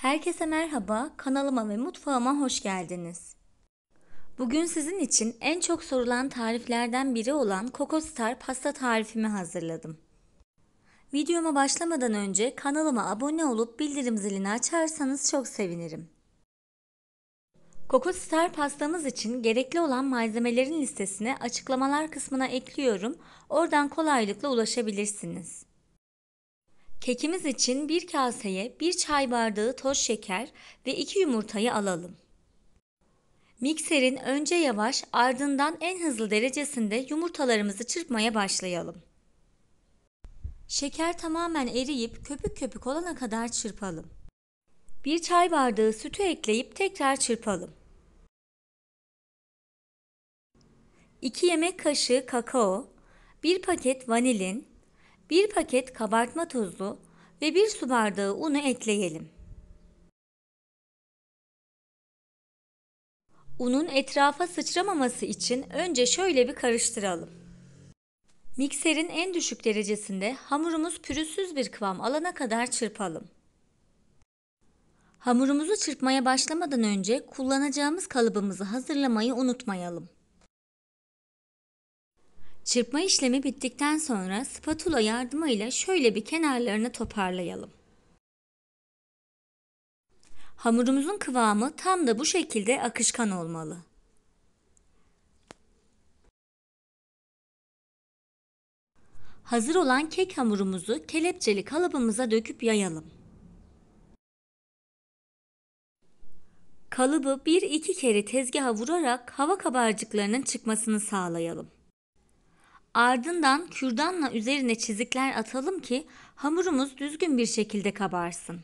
Herkese merhaba, kanalıma ve mutfağıma hoş geldiniz. Bugün sizin için en çok sorulan tariflerden biri olan Kokostar pasta tarifimi hazırladım. Videoma başlamadan önce kanalıma abone olup bildirim zilini açarsanız çok sevinirim. Kokostar pastamız için gerekli olan malzemelerin listesini açıklamalar kısmına ekliyorum. Oradan kolaylıkla ulaşabilirsiniz. Kekimiz için bir kaseye bir çay bardağı toz şeker ve iki yumurtayı alalım. Mikserin önce yavaş ardından en hızlı derecesinde yumurtalarımızı çırpmaya başlayalım. Şeker tamamen eriyip köpük köpük olana kadar çırpalım. Bir çay bardağı sütü ekleyip tekrar çırpalım. 2 yemek kaşığı kakao, 1 paket vanilin, 1 paket kabartma tozu ve 1 su bardağı unu ekleyelim. Unun etrafa sıçramaması için önce şöyle bir karıştıralım. Mikserin en düşük derecesinde hamurumuz pürüzsüz bir kıvam alana kadar çırpalım. Hamurumuzu çırpmaya başlamadan önce kullanacağımız kalıbımızı hazırlamayı unutmayalım. Çırpma işlemi bittikten sonra spatula yardımıyla şöyle bir kenarlarını toparlayalım. Hamurumuzun kıvamı tam da bu şekilde akışkan olmalı. Hazır olan kek hamurumuzu kelepçeli kalıbımıza döküp yayalım. Kalıbı bir iki kere tezgaha vurarak hava kabarcıklarının çıkmasını sağlayalım. Ardından kürdanla üzerine çizikler atalım ki hamurumuz düzgün bir şekilde kabarsın.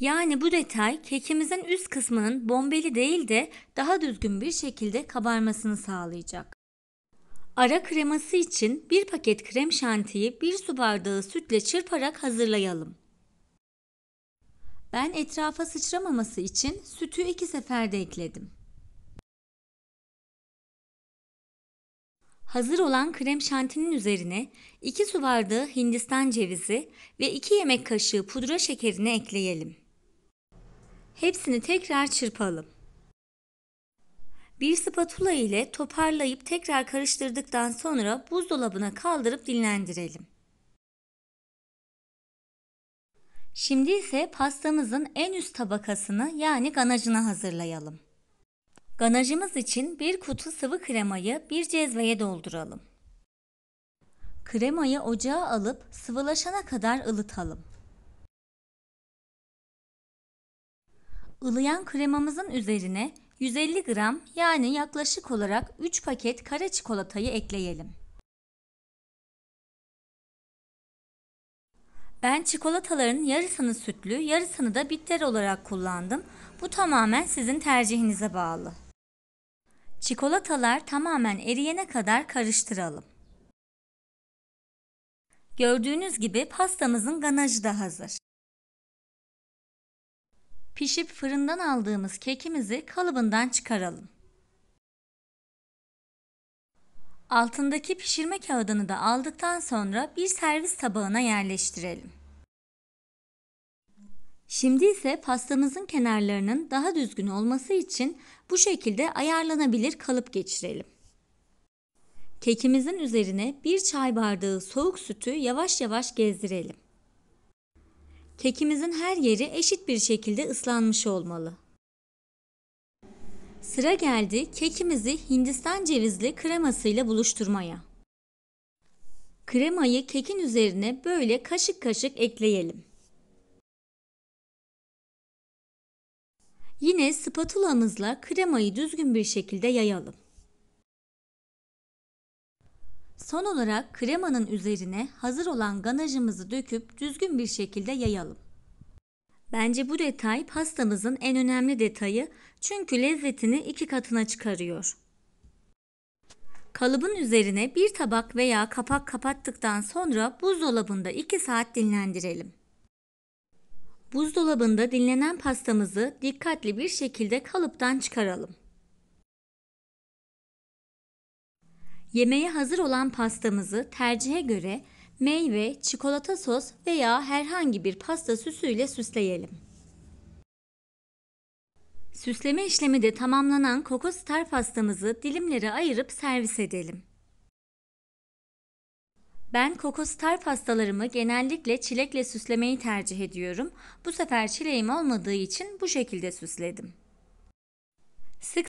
Yani bu detay kekimizin üst kısmının bombeli değil de daha düzgün bir şekilde kabarmasını sağlayacak. Ara kreması için bir paket krem şantiyi bir su bardağı sütle çırparak hazırlayalım. Ben etrafa sıçramaması için sütü iki seferde ekledim. hazır olan krem şantinin üzerine 2 su bardağı hindistan cevizi ve 2 yemek kaşığı pudra şekerini ekleyelim. Hepsini tekrar çırpalım. Bir spatula ile toparlayıp tekrar karıştırdıktan sonra buzdolabına kaldırıp dinlendirelim. Şimdi ise pastamızın en üst tabakasını yani ganajını hazırlayalım. Ganajımız için bir kutu sıvı kremayı bir cezveye dolduralım. Kremayı ocağa alıp sıvılaşana kadar ılıtalım. Ilıyan kremamızın üzerine 150 gram yani yaklaşık olarak 3 paket kara çikolatayı ekleyelim. Ben çikolataların yarısını sütlü, yarısını da bitter olarak kullandım. Bu tamamen sizin tercihinize bağlı. Çikolatalar tamamen eriyene kadar karıştıralım. Gördüğünüz gibi pastamızın ganajı da hazır. Pişip fırından aldığımız kekimizi kalıbından çıkaralım. Altındaki pişirme kağıdını da aldıktan sonra bir servis tabağına yerleştirelim. Şimdi ise pastamızın kenarlarının daha düzgün olması için bu şekilde ayarlanabilir kalıp geçirelim. Kekimizin üzerine bir çay bardağı soğuk sütü yavaş yavaş gezdirelim. Kekimizin her yeri eşit bir şekilde ıslanmış olmalı. Sıra geldi kekimizi Hindistan cevizli kremasıyla buluşturmaya. Kremayı kekin üzerine böyle kaşık kaşık ekleyelim. Yine spatulamızla kremayı düzgün bir şekilde yayalım. Son olarak kremanın üzerine hazır olan ganajımızı döküp düzgün bir şekilde yayalım. Bence bu detay pastamızın en önemli detayı çünkü lezzetini iki katına çıkarıyor. Kalıbın üzerine bir tabak veya kapak kapattıktan sonra buzdolabında 2 saat dinlendirelim. Buzdolabında dinlenen pastamızı dikkatli bir şekilde kalıptan çıkaralım. Yemeğe hazır olan pastamızı tercihe göre meyve, çikolata sos veya herhangi bir pasta süsüyle süsleyelim. Süsleme işlemi de tamamlanan star pastamızı dilimlere ayırıp servis edelim. Ben kokos tarp pastalarımı genellikle çilekle süslemeyi tercih ediyorum. Bu sefer çileğim olmadığı için bu şekilde süsledim. Sık